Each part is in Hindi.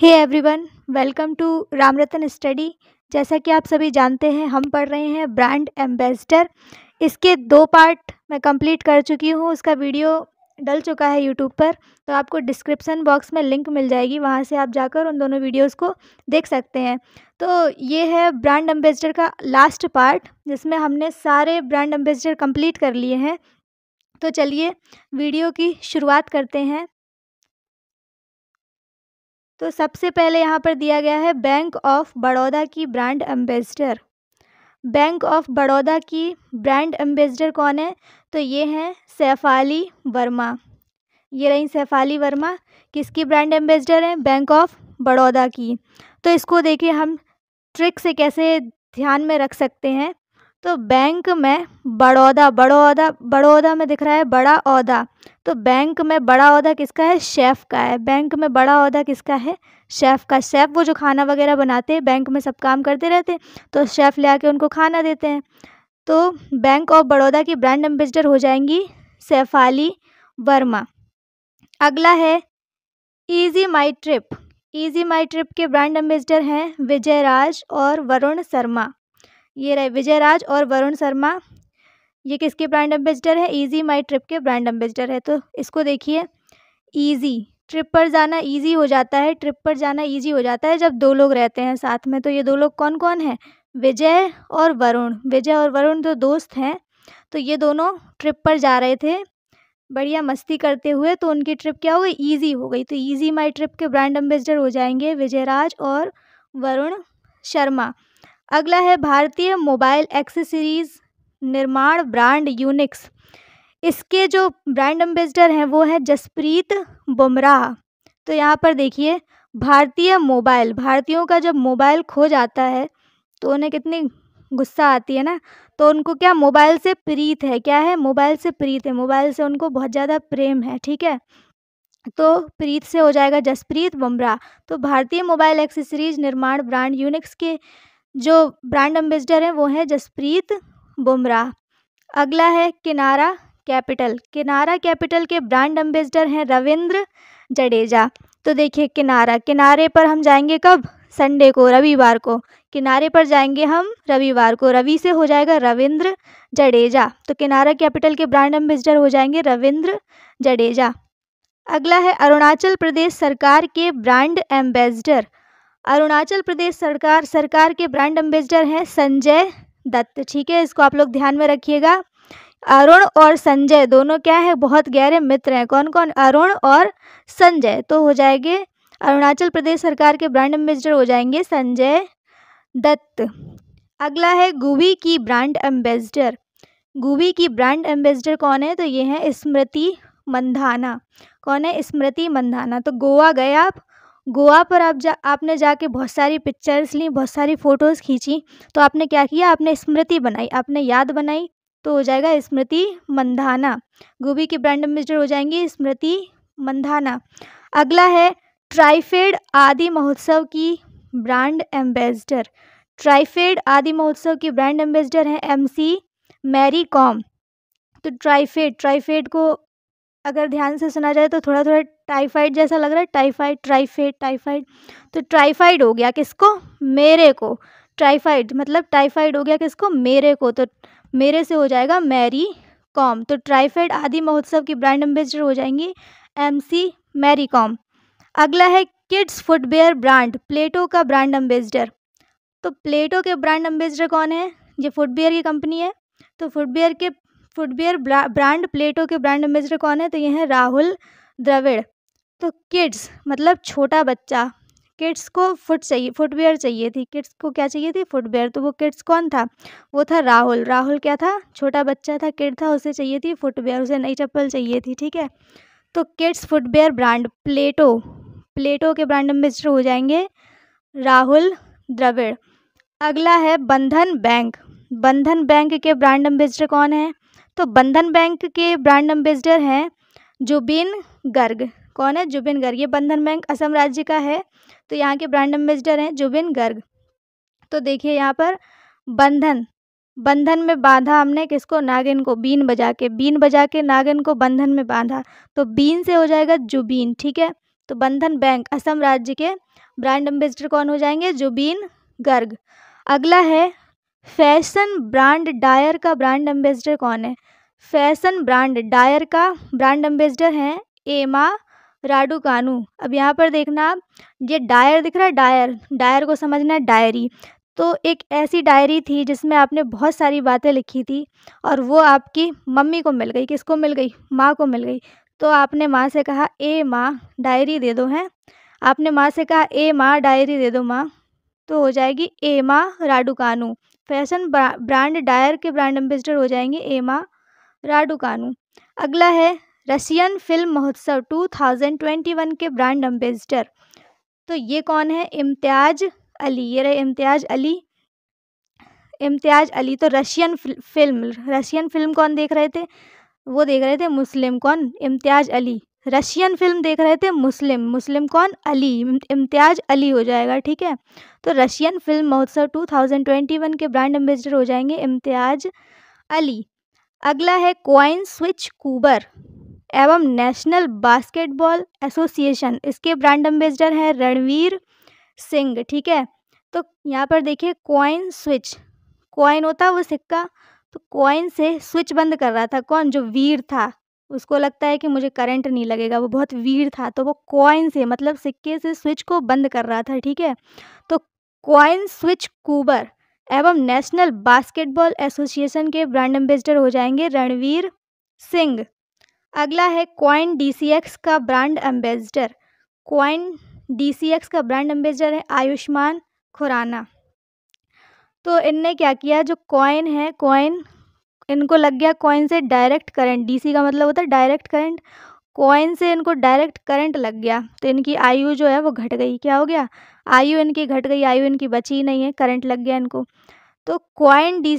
hey everyone welcome to Ramratan study जैसा कि आप सभी जानते हैं हम पढ़ रहे हैं ब्रांड एम्बेसडर इसके दो पार्ट मैं कंप्लीट कर चुकी हूँ उसका वीडियो डल चुका है यूट्यूब पर तो आपको डिस्क्रिप्शन बॉक्स में लिंक मिल जाएगी वहाँ से आप जाकर उन दोनों वीडियोस को देख सकते हैं तो ये है ब्रांड एम्बेसडर का लास्ट पार्ट जिसमें हमने सारे ब्रांड एम्बेसडर कम्प्लीट कर लिए हैं तो चलिए वीडियो की शुरुआत करते हैं तो सबसे पहले यहाँ पर दिया गया है बैंक ऑफ बड़ौदा की brand ambassador bank of Baroda की ब्रांड एम्बेसडर कौन है तो ये हैं सैफ़ाली वर्मा ये रही सैफ़ाली वर्मा किसकी ब्रांड एम्बेसडर हैं बैंक ऑफ बड़ौदा की तो इसको देखिए हम ट्रिक से कैसे ध्यान में रख सकते हैं तो बैंक में बड़ौदा बड़ौदा बड़ौदा में दिख रहा है बड़ा औदा तो बैंक में बड़ा औदा किसका है शेफ़ का है बैंक में बड़ा औदा किसका है शेफ़ का शेफ़ वो जो खाना वगैरह बनाते हैं बैंक में सब काम करते रहते हैं तो शेफ़ ले आके उनको खाना देते हैं तो बैंक ऑफ बड़ौदा की ब्रांड एम्बेसडर हो जाएंगी सैफाली वर्मा अगला है Ease My Trip Ease My Trip के ब्रांड एम्बेसडर हैं विजय राज और वरुण शर्मा ये रहे विजय राज और वरुण शर्मा ये किसके ब्रांड एम्बेसडर है ईजी माई ट्रिप के ब्रांड एम्बेसडर है तो इसको देखिए ईजी ट्रिप पर जाना ईजी हो जाता है ट्रिप पर जाना ईजी हो जाता है जब दो लोग रहते हैं साथ में तो ये दो लोग कौन कौन हैं विजय और वरुण विजय और वरुण जो दोस्त हैं तो ये दोनों ट्रिप पर जा रहे थे बढ़िया मस्ती करते हुए तो उनकी ट्रिप क्या हो गई ईजी हो गई तो ईजी माई ट्रिप के ब्रांड एम्बेसडर हो जाएंगे विजय राज और वरुण शर्मा अगला है भारतीय मोबाइल एक्सेसरीज निर्माण ब्रांड यूनिक्स इसके जो ब्रांड एम्बेसडर हैं वो है जसप्रीत बुमराह तो यहाँ पर देखिए भारतीय मोबाइल भारतीयों का जब मोबाइल खो जाता है तो उन्हें कितनी गुस्सा आती है ना तो उनको क्या मोबाइल से प्रीत है क्या है मोबाइल से प्रीत है मोबाइल से उनको बहुत ज़्यादा प्रेम है ठीक है तो प्रीत से हो जाएगा जसप्रीत बुमराह तो भारतीय मोबाइल एक्सेसरीज निर्माण ब्रांड यूनिक्स के जो ब्रांड एम्बेसडर हैं वो हैं जसप्रीत बुमराह अगला है किनारा कैपिटल किनारा कैपिटल के ब्रांड एम्बेसडर हैं रविंद्र जडेजा तो देखिए किनारा किनारे पर हम जाएंगे कब संडे को रविवार को किनारे पर जाएंगे हम रविवार को रवि से हो जाएगा रविंद्र जडेजा तो किनारा कैपिटल के ब्रांड एम्बेसडर हो जाएंगे रविंद्र जडेजा अगला है अरुणाचल प्रदेश सरकार के ब्रांड एम्बेसडर अरुणाचल प्रदेश सरकार सरकार के ब्रांड एम्बेसडर हैं संजय दत्त ठीक है इसको आप लोग ध्यान में रखिएगा अरुण और संजय दोनों क्या है बहुत गहरे मित्र हैं कौन कौन अरुण और संजय तो हो जाएंगे अरुणाचल प्रदेश सरकार के ब्रांड एम्बेसडर हो जाएंगे संजय दत्त अगला है गुवी की ब्रांड एम्बेसडर गुवी की ब्रांड एम्बेसडर कौन है तो ये है स्मृति मंधाना कौन है स्मृति मंधाना तो गोवा गए आप गोवा पर आप जा आपने जाके बहुत सारी पिक्चर्स ली बहुत सारी फ़ोटोज़ खींची तो आपने क्या किया आपने स्मृति बनाई आपने याद बनाई तो हो जाएगा स्मृति मंधाना गोभी के ब्रांड एम्बेसडर हो जाएंगे स्मृति मंधाना अगला है ट्राइफेड आदि महोत्सव की ब्रांड एम्बेसडर ट्राइफेड आदि महोत्सव की ब्रांड एम्बेसडर हैं एम मैरी कॉम तो ट्राइफेड ट्राइफेड को अगर ध्यान से सुना जाए तो थोड़ा थोड़ा टाइफाइड जैसा लग रहा है टाइफाइड ट्राइफेड टाइफाइड तो ट्राइफाइड हो गया किसको मेरे को ट्राइफाइड मतलब टाइफाइड हो गया किसको मेरे को तो मेरे से हो जाएगा मैरी कॉम तो ट्राइफाइड आदि महोत्सव की ब्रांड एम्बेसडर हो जाएंगी एम सी मैरी कॉम अगला है किड्स फुटवेयर ब्रांड प्लेटो का ब्रांड एम्बेसडर तो प्लेटो के ब्रांड एम्बेसडर कौन है ये फुटवेयर की कंपनी है तो फुटवेयर के फुटबियर ब्रांड प्लेटो के ब्रांड एम्बेसडर कौन है तो ये हैं राहुल द्रविड़ तो किड्स मतलब छोटा बच्चा किड्स को फुट चाहिए फुटवेयर चाहिए थी किड्स को क्या चाहिए थी फुटवेयर तो वो किड्स कौन था वो था राहुल राहुल क्या था छोटा बच्चा था किड था उसे चाहिए थी फुटवेयर उसे नई चप्पल चाहिए थी ठीक है तो kids footwear brand Plato Plato के ब्रांड एम्बेसडर हो जाएंगे राहुल द्रविड़ अगला है बंधन बैंक बंधन बैंक के ब्रांड एम्बेसडर कौन है तो बंधन बैंक के ब्रांड एम्बेसडर हैं जुबिन गर्ग कौन है जुबिन गर्ग ये बंधन बैंक असम राज्य का है तो यहाँ के ब्रांड एम्बेसडर हैं जुबिन गर्ग तो देखिए यहाँ पर बंधन बंधन में बांधा हमने किसको नागिन को बीन बजा के बीन बजा के नागिन को बंधन में बांधा तो बीन से हो जाएगा जुबीन ठीक है तो बंधन बैंक असम राज्य के ब्रांड एम्बेसडर कौन हो जाएंगे जुबीन गर्ग अगला है फैशन ब्रांड डायर का ब्रांड एम्बेसडर कौन है फैशन ब्रांड डायर का ब्रांड एम्बेसडर हैं एमा राडू कानू अब यहाँ पर देखना आप ये डायर दिख रहा है डायर डायर को समझना है डायरी तो एक ऐसी डायरी थी जिसमें आपने बहुत सारी बातें लिखी थी और वो आपकी मम्मी को मिल गई किसको मिल गई माँ को मिल गई तो आपने माँ से कहा ए माँ डायरी दे दो हैं आपने माँ से कहा ए माँ डायरी दे दो माँ तो हो जाएगी Emma Raducanu fashion brand Dior के ब्रांड एम्बेसडर हो जाएंगे एमा राडुकानू अगला है रशियन फिल्म महोत्सव 2021 के ब्रांड एम्बेसडर तो ये कौन है इम्तियाज अली ये रहे इम्तियाज अली इम्तियाज अली तो रशियन फिल्म रशियन फिल्म कौन देख रहे थे वो देख रहे थे मुस्लिम कौन इम्तियाज अली रशियन फिल्म देख रहे थे मुस्लिम मुस्लिम कौन अली इम्तियाज अली हो जाएगा ठीक है तो रशियन फिल्म महोत्सव 2021 के ब्रांड एम्बेसडर हो जाएंगे इम्तियाज अली अगला है क्वाइन स्विच कूबर एवं नेशनल बास्केटबॉल एसोसिएशन इसके ब्रांड एम्बेसडर हैं रणवीर सिंह ठीक है तो यहाँ पर देखिए क्वाइन स्विच क्वाइन होता वो सिक्का तो क्वाइन से स्विच बंद कर रहा था कौन जो वीर था उसको लगता है कि मुझे करंट नहीं लगेगा वो बहुत वीर था तो वो कॉइन से मतलब सिक्के से स्विच को बंद कर रहा था ठीक है तो कॉइन स्विच कूबर एवं नेशनल बास्केटबॉल एसोसिएशन के ब्रांड एम्बेसडर हो जाएंगे रणवीर सिंह अगला है कॉइन डी का ब्रांड एम्बेसडर कॉइन डी का ब्रांड एम्बेसडर है आयुष्मान खुराना तो इनने क्या किया जो कॉइन है कॉइन इनको लग गया कॉइन से डायरेक्ट करंट डीसी का मतलब होता है डायरेक्ट करंट कॉइन से इनको डायरेक्ट करंट लग गया तो इनकी आयु जो है वो घट गई क्या हो गया आयु इनकी घट गई आयु इनकी बची नहीं है करंट लग गया इनको तो कॉइन डी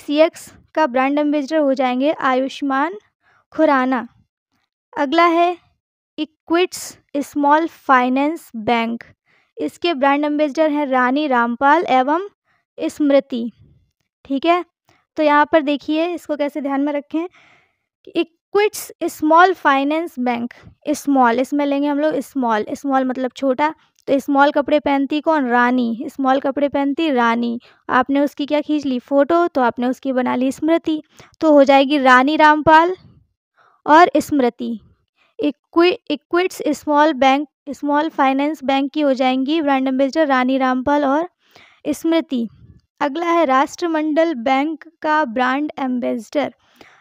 का ब्रांड एम्बेसडर हो जाएंगे आयुष्मान खुराना अगला है इक्विट्स स्मॉल फाइनेंस बैंक इसके ब्रांड एम्बेसडर हैं रानी रामपाल एवं स्मृति ठीक है तो यहाँ पर देखिए इसको कैसे ध्यान में रखें Equitas small finance bank small इसमें लेंगे हम लोग स्मॉल स्मॉल मतलब छोटा तो स्मॉल कपड़े पहनती कौन रानी स्मॉल कपड़े पहनती रानी आपने उसकी क्या खींच ली फ़ोटो तो आपने उसकी बना ली स्मृति तो हो जाएगी रानी रामपाल और Smriti Equitas small bank small finance bank की हो जाएंगी ब्रांड एम्बेसडर रानी रामपाल और स्मृति अगला है राष्ट्रमंडल बैंक का ब्रांड एम्बेसडर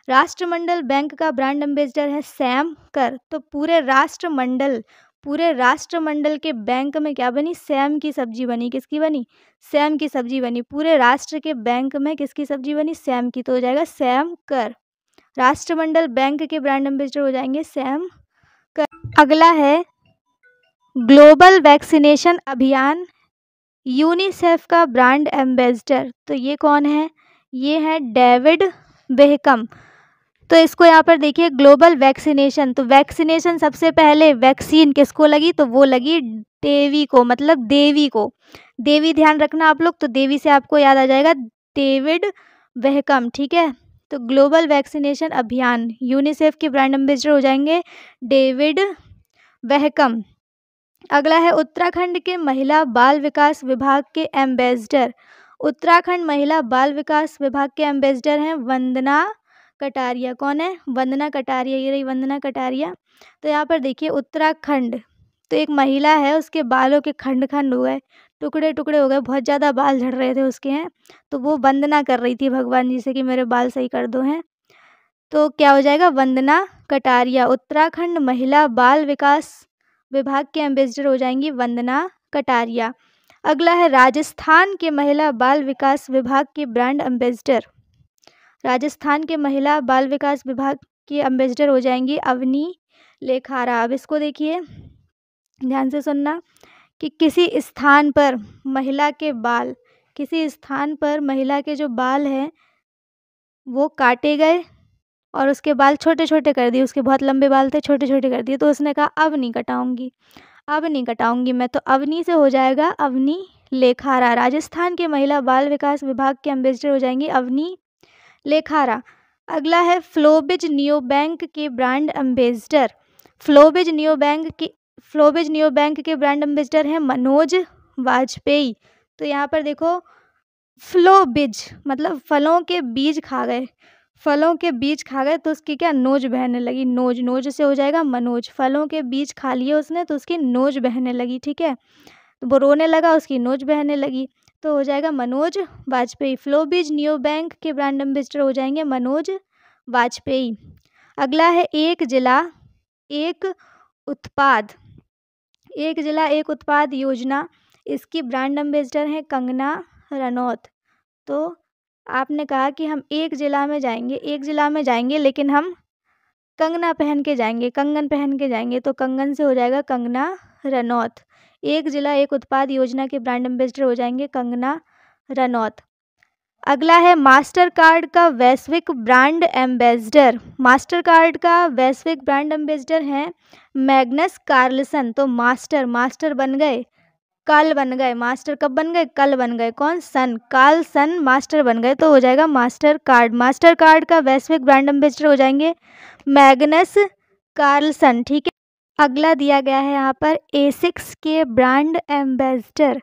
राष्ट्रमंडल बैंक का ब्रांड एम्बेसडर है सैम कर तो पूरे राष्ट्रमंडल पूरे राष्ट्रमंडल के बैंक में क्या बनी सैम की सब्जी बनी किसकी बनी सैम की सब्जी बनी पूरे राष्ट्र के बैंक में किसकी सब्जी बनी सैम की तो हो जाएगा सैम कर राष्ट्रमंडल बैंक के ब्रांड एम्बेसडर हो जाएंगे सैम कर अगला है ग्लोबल वैक्सीनेशन अभियान यूनिसेफ का ब्रांड एम्बेसडर तो ये कौन है ये है डेविड बेहकम तो इसको यहाँ पर देखिए ग्लोबल वैक्सीनेशन तो वैक्सीनेशन सबसे पहले वैक्सीन किसको लगी तो वो लगी देवी को मतलब देवी को देवी ध्यान रखना आप लोग तो देवी से आपको याद आ जाएगा डेविड बेहकम ठीक है तो ग्लोबल वैक्सीनेशन अभियान यूनिसेफ के ब्रांड एम्बेसडर हो जाएंगे डेविड बेहकम अगला है उत्तराखंड के महिला बाल विकास विभाग के एम्बेसडर उत्तराखंड महिला बाल विकास विभाग के एम्बेसडर हैं वंदना कटारिया कौन है वंदना कटारिया ये रही वंदना कटारिया तो यहाँ पर देखिए उत्तराखंड तो एक महिला है उसके बालों के खंड खंड हो गए टुकड़े टुकड़े हो गए बहुत ज़्यादा बाल झड़ रहे थे उसके हैं तो वो वंदना कर रही थी भगवान जी से कि मेरे बाल सही कर दो हैं तो क्या हो जाएगा वंदना कटारिया उत्तराखंड महिला बाल विकास विभाग के एम्बेसडर हो जाएंगी वंदना कटारिया अगला है राजस्थान के महिला बाल विकास विभाग के ब्रांड एम्बेसडर राजस्थान के महिला बाल विकास विभाग की एम्बेसडर हो जाएंगी अवनी लेखारा अब इसको देखिए ध्यान से सुनना कि किसी स्थान पर महिला के बाल किसी स्थान पर महिला के जो बाल हैं वो काटे गए और उसके बाल छोटे छोटे कर दिए उसके बहुत लंबे बाल थे छोटे छोटे कर दिए तो उसने कहा अब नहीं कटाऊंगी अब नहीं कटाऊंगी मैं तो अवनी से हो जाएगा अवनी लेखारा राजस्थान के महिला बाल विकास विभाग के एम्बेसडर हो जाएंगी अवनी लेखारा अगला है फ्लोबिज नियो बैंक के brand ambassador FloBiz neo bank के फ्लोबिज नियो बैंक के ब्रांड एम्बेसडर हैं मनोज वाजपेयी तो यहाँ पर देखो फ्लोबिज मतलब फलों के बीज खा गए फलों के बीज खा गए तो उसकी क्या नोज बहने लगी नोज नोज से हो जाएगा मनोज फलों के बीज खा लिए उसने तो उसकी नोज बहने लगी ठीक है तो वो रोने लगा उसकी नोज बहने लगी तो हो जाएगा Manoj Bajpayee FloBiz new bank के ब्रांड एम्बेसडर हो जाएंगे मनोज वाजपेयी अगला है एक जिला एक उत्पाद एक जिला एक उत्पाद योजना इसकी ब्रांड एम्बेसडर हैं कंगना रनौत तो आपने कहा कि हम एक ज़िला में जाएंगे एक ज़िला में जाएंगे लेकिन हम कंगना पहन के जाएंगे कंगन पहन के जाएंगे तो कंगन से हो जाएगा कंगना रनौत एक ज़िला एक उत्पाद योजना के ब्रांड एम्बेसडर हो जाएंगे कंगना रनौत अगला है मास्टर कार्ड का वैश्विक ब्रांड एम्बेसडर मास्टर कार्ड का वैश्विक ब्रांड एम्बेसडर हैं मैग्नस कार्लसन तो मास्टर मास्टर बन गए कल बन गए मास्टर कब बन गए कल बन गए कौन सन काल सन मास्टर बन गए तो हो जाएगा मास्टर कार्ड मास्टर कार्ड का वैश्विक ब्रांड एम्बेसडर हो जाएंगे मैग्नस कार्लसन ठीक है अगला दिया गया है यहाँ पर ए सिक्स के ब्रांड एम्बेसडर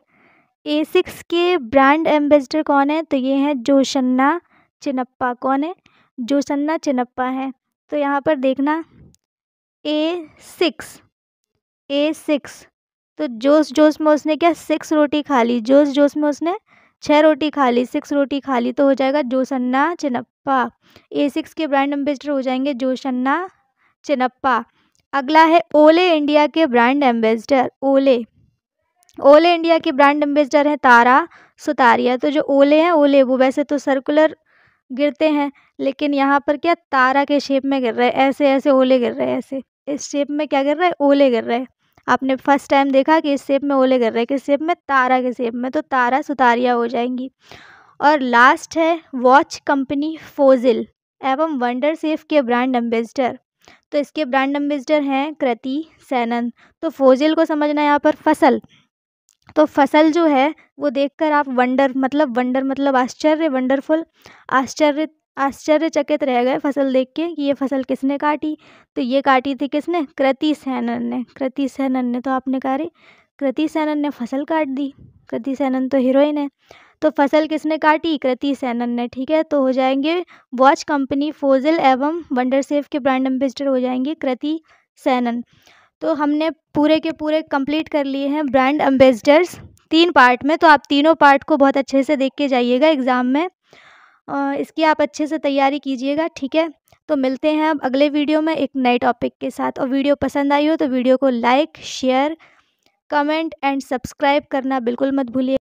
ए सिक्स के ब्रांड एम्बेसडर कौन है तो ये हैं जोशन्ना चिनप्पा कौन है जोशन्ना चिनप्पा है तो यहाँ पर देखना ए सिक्स ए सिक्स तो जोश जोश में उसने क्या सिक्स रोटी खा ली जोश जोश में उसने छः रोटी खा ली सिक्स रोटी खा ली तो हो जाएगा जोशन्ना चिनप्पा ए सिक्स के ब्रांड एम्बेसडर हो जाएंगे जोशन्ना चिनप्पा अगला है ओले इंडिया के ब्रांड एम्बेसडर ओले ओले इंडिया के ब्रांड एम्बेसडर हैं तारा सुतारिया तो जो ओले हैं ओले वो वैसे तो सर्कुलर गिरते हैं लेकिन यहाँ पर क्या तारा के शेप में गिर रहे हैं ऐसे ऐसे ओले गिर रहे हैं ऐसे इस शेप में क्या गिर रहा है ओले गिर रहे हैं आपने फर्स्ट टाइम देखा कि इस शेप में ओले हैं के शेप में तारा के शेप में तो तारा सुतारियाँ हो जाएंगी और लास्ट है वॉच कंपनी फोजिल एवं वंडर सेफ के ब्रांड एम्बेसडर तो इसके ब्रांड एम्बेसडर हैं कृति सैनन तो फोजिल को समझना यहाँ पर फसल तो फसल जो है वो देखकर आप वंडर मतलब वंडर मतलब आश्चर्य वंडरफुल आश्चर्य आश्चर्यचकित रह गए फसल देख के कि ये फसल किसने काटी तो ये काटी थी किसने कृति सैनन ने कृति सैनन ने तो आपने कहा रे कृति सैनन ने फसल काट दी कृति सैनन तो हीरोइन है तो फसल किसने काटी कृति सैनन ने ठीक है तो हो जाएंगे वॉच कंपनी फोजल एवं वंडर सेफ के ब्रांड एम्बेसडर हो जाएंगे कृति सैनन तो हमने पूरे के पूरे कंप्लीट कर लिए हैं ब्रांड एम्बेसडर्स तीन पार्ट में तो आप तीनों पार्ट को बहुत अच्छे से देख के जाइएगा एग्ज़ाम में इसकी आप अच्छे से तैयारी कीजिएगा ठीक है तो मिलते हैं अब अगले वीडियो में एक नए टॉपिक के साथ और वीडियो पसंद आई हो तो वीडियो को like share comment and subscribe करना बिल्कुल मत भूलिए